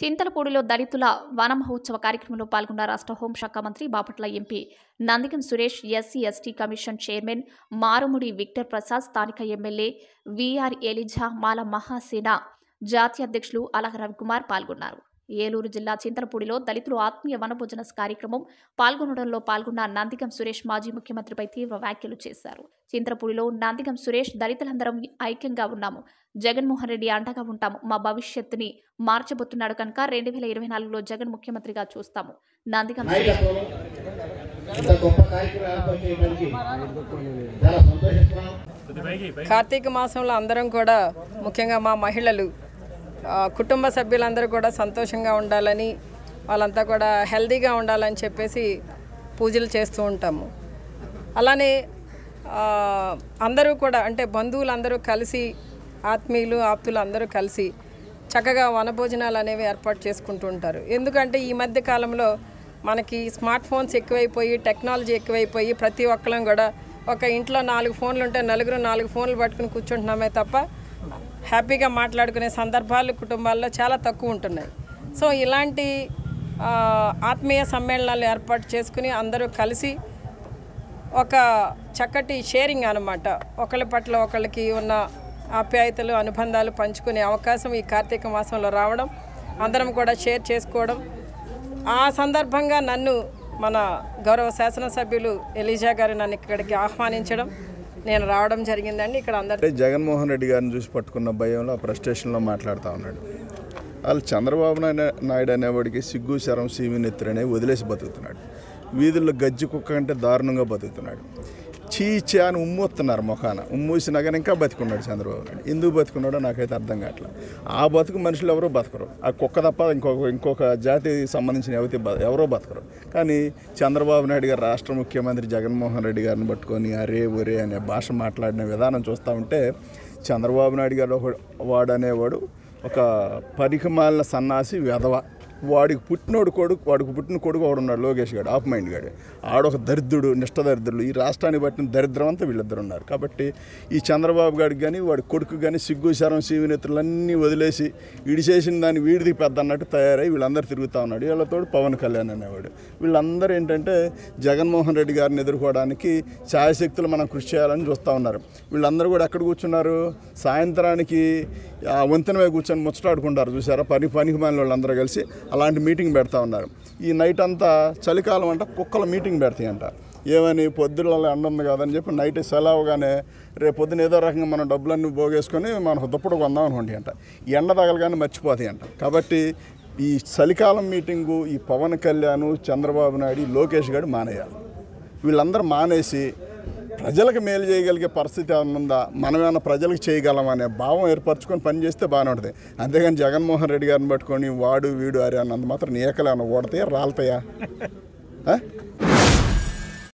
చింతలపూడిలో దళితుల వన మహోత్సవ కార్యక్రమంలో పాల్గొన్న రాష్ట్ర హోంశాఖ మంత్రి Bapatla MP Nandigam Suresh SC ST commission chairman Marumudi Victor Prasad స్థానిక MLA V R Eliza Mala Mahasena జాతీయ అధ్యక్షులు అలహ రవికుమార్ పాల్గొన్నారు ఏలూరు జిల్లా చింతరపూడిలో దళితులు ఆత్మీయ వనభోజన కార్యక్రమం పాల్గొనడంలో పాల్గొన్న నందిగం సురేష్ మాజీ ముఖ్యమంత్రిపై తీవ్ర వ్యాఖ్యలు చేశారు చింతరపూడిలో నందిగం సురేష్ దళితులందరం ఐక్యంగా ఉన్నాము జగన్మోహన్ రెడ్డి అండగా ఉంటాము మా భవిష్యత్తుని మార్చబోతున్నాడు కనుక రెండు వేల ఇరవై నాలుగులో జగన్ ముఖ్యమంత్రిగా చూస్తాము నందిగం కార్తీక మాసంలో అందరం కూడా ముఖ్యంగా మా మహిళలు కుటుంబ సభ్యులందరూ కూడా సంతోషంగా ఉండాలని వాళ్ళంతా కూడా హెల్దీగా ఉండాలని చెప్పేసి పూజలు చేస్తూ ఉంటాము అలానే అందరూ కూడా అంటే బంధువులందరూ కలిసి ఆత్మీయులు ఆప్తులు అందరూ కలిసి చక్కగా వనభోజనాలు అనేవి ఏర్పాటు చేసుకుంటూ ఉంటారు ఎందుకంటే ఈ మధ్య కాలంలో మనకి స్మార్ట్ ఫోన్స్ ఎక్కువైపోయి టెక్నాలజీ ఎక్కువైపోయి ప్రతి ఒక్కరం కూడా ఒక ఇంట్లో నాలుగు ఫోన్లు ఉంటే నలుగురు నాలుగు ఫోన్లు పట్టుకుని కూర్చుంటున్నామే తప్ప హ్యాపీగా మాట్లాడుకునే సందర్భాలు కుటుంబాల్లో చాలా తక్కువ ఉంటున్నాయి సో ఇలాంటి ఆత్మీయ సమ్మేళనాలు ఏర్పాటు చేసుకుని అందరూ కలిసి ఒక చక్కటి షేరింగ్ అనమాట ఒకళ్ళ పట్ల ఒకళ్ళకి ఉన్న ఆప్యాయతలు అనుబంధాలు పంచుకునే అవకాశం ఈ కార్తీక మాసంలో రావడం అందరం కూడా షేర్ చేసుకోవడం ఆ సందర్భంగా నన్ను మన గౌరవ శాసనసభ్యులు ఎలీజా గారు నన్ను ఇక్కడికి ఆహ్వానించడం నేను రావడం జరిగిందండి ఇక్కడ అందరూ జగన్మోహన్ రెడ్డి గారిని చూసి పట్టుకున్న భయంలో ఆ ప్రెస్ మాట్లాడుతూ ఉన్నాడు వాళ్ళు చంద్రబాబు నాయుడు అనేవాడికి సిగ్గు శరం నెత్తురనే వదిలేసి బతుకుతున్నాడు వీధుల్లో గజ్జి కుక్క అంటే దారుణంగా బతుకుతున్నాడు చీచి అని ఉమ్మొత్తున్నారు ముఖాన కానీ ఇంకా బతికున్నాడు చంద్రబాబు నాయుడు ఎందుకు బతికున్నాడో నాకైతే అర్థం కావట్లేదు ఆ బతుకు మనుషులు ఎవరో బతకరు ఆ కుక్క తప్ప ఇంకొక ఇంకొక జాతికి సంబంధించిన ఎవరి ఎవరో బతకరు కానీ చంద్రబాబు నాయుడు గారు రాష్ట్ర ముఖ్యమంత్రి జగన్మోహన్ రెడ్డి గారిని పట్టుకొని అరే ఒరే అనే భాష మాట్లాడిన విధానం చూస్తూ ఉంటే చంద్రబాబు నాయుడు గారు వాడు అనేవాడు ఒక పరికమాలిన సన్నాసి వెధవ వాడికి పుట్టినోడు కొడుకు వాడికి పుట్టిన కొడుకు ఒకడు ఉన్నాడు లోకేష్ గారు ఆఫ్ మైండ్ గాడు ఆడొక దరిద్రుడు నిష్ట దరిద్రుడు ఈ రాష్ట్రాన్ని బట్టిన దరిద్రం అంతా వీళ్ళిద్దరు ఉన్నారు కాబట్టి ఈ చంద్రబాబు గారికి కానీ వాడి కొడుకు కానీ సిగ్గు శరం సీవినేతులన్నీ వదిలేసి ఇడిచేసిన దాన్ని వీడిది పెద్ద అన్నట్టు తయారై వీళ్ళందరూ తిరుగుతూ ఉన్నాడు వీళ్ళతో పవన్ కళ్యాణ్ అనేవాడు వీళ్ళందరూ ఏంటంటే జగన్మోహన్ రెడ్డి గారిని ఎదుర్కోవడానికి ఛాయశక్తులు మనం కృషి చేయాలని చూస్తూ ఉన్నారు వీళ్ళందరూ కూడా ఎక్కడ కూర్చున్నారు సాయంత్రానికి వంతెన మీద కూర్చొని ముచ్చటాడుకుంటారు చూసారా పని పనికి మాలిన వాళ్ళందరూ కలిసి అలాంటి మీటింగ్ పెడతా ఉన్నారు ఈ నైట్ అంతా చలికాలం అంట కుక్కల మీటింగ్ పెడతాయంట ఏమని పొద్దులలో ఎండ ఉంది కదని చెప్పి నైట్ సెలవుగానే రేపు పొద్దున ఏదో రకంగా మనం డబ్బులన్నీ పోగేసుకొని మనం దుప్పటి కొందాం అనుకోండి అంట ఎండ తగలగానే మర్చిపోతాయి అంట కాబట్టి ఈ చలికాలం మీటింగు ఈ పవన్ కళ్యాణ్ చంద్రబాబు నాయుడు లోకేష్ గారు మానేయాలి వీళ్ళందరూ మానేసి ప్రజలకు మేలు చేయగలిగే పరిస్థితి ఏమైనా ఉందా మనమేమైనా ప్రజలకు చేయగలమనే భావం ఏర్పరచుకొని పనిచేస్తే బాగానే ఉంటుంది అంతేగాని జగన్మోహన్ రెడ్డి గారిని పట్టుకొని వాడు వీడు అరే అన్నంత మాత్రం ఏకలేమైనా ఓడతాయా రాలతాయా